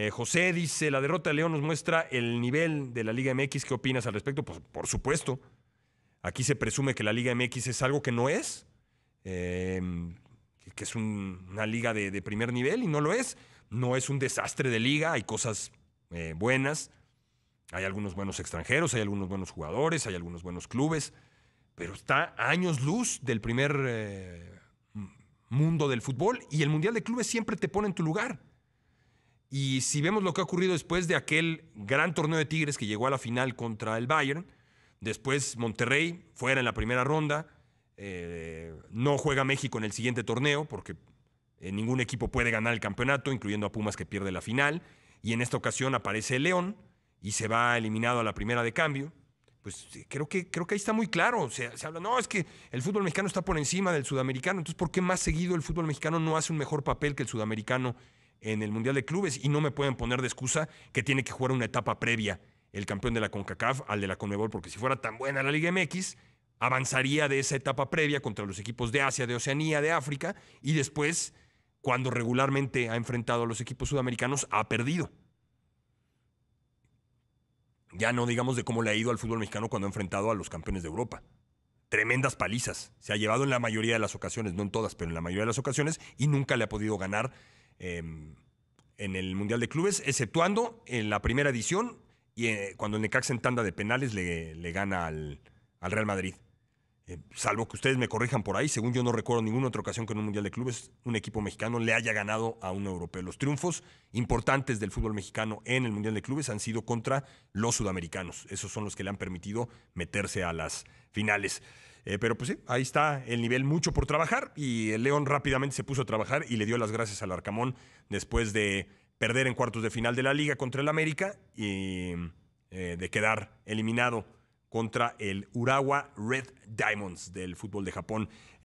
Eh, José dice, la derrota de León nos muestra el nivel de la Liga MX. ¿Qué opinas al respecto? Pues, por supuesto. Aquí se presume que la Liga MX es algo que no es, eh, que es una liga de, primer nivel y no lo es. No es un desastre de liga, hay cosas eh, buenas, hay algunos buenos extranjeros, hay algunos buenos jugadores, hay algunos buenos clubes, pero está a años luz del primer mundo del fútbol y el Mundial de Clubes siempre te pone en tu lugar. Y si vemos lo que ha ocurrido después de aquel gran torneo de Tigres que llegó a la final contra el Bayern, después Monterrey fuera en la primera ronda, eh, no juega México en el siguiente torneo porque eh, ningún equipo puede ganar el campeonato, incluyendo a Pumas que pierde la final, y en esta ocasión aparece el León y se va eliminado a la primera de cambio. Pues eh, creo que, creo que ahí está muy claro. Se, se habla, no, es que el fútbol mexicano está por encima del sudamericano. Entonces, ¿por qué más seguido el fútbol mexicano no hace un mejor papel que el sudamericano en el Mundial de Clubes y no me pueden poner de excusa que tiene que jugar una etapa previa el campeón de la CONCACAF al de la CONMEBOL, porque si fuera tan buena la Liga MX, avanzaría de esa etapa previa contra los equipos de Asia, de Oceanía, de África, y después, cuando regularmente ha enfrentado a los equipos sudamericanos, ha perdido. Ya no digamos de cómo le ha ido al fútbol mexicano cuando ha enfrentado a los campeones de Europa. Tremendas palizas. Se ha llevado en la mayoría de las ocasiones, no en todas, pero en la mayoría de las ocasiones, y nunca le ha podido ganar Em, en el Mundial de Clubes, exceptuando en la primera edición y eh, cuando Necax en tanda de penales le, gana al, Real Madrid. Eh, salvo que ustedes me corrijan por ahí, según yo no recuerdo ninguna otra ocasión que en un Mundial de Clubes un equipo mexicano le haya ganado a un europeo. Los triunfos importantes del fútbol mexicano en el Mundial de Clubes han sido contra los sudamericanos. Esos son los que le han permitido meterse a las finales. Eh, pero pues sí, ahí está el nivel mucho por trabajar y el León rápidamente se puso a trabajar y le dio las gracias al Arcamón después de perder en cuartos de final de la liga contra el América y eh, de quedar eliminado contra el Urawa Red Diamonds del fútbol de Japón.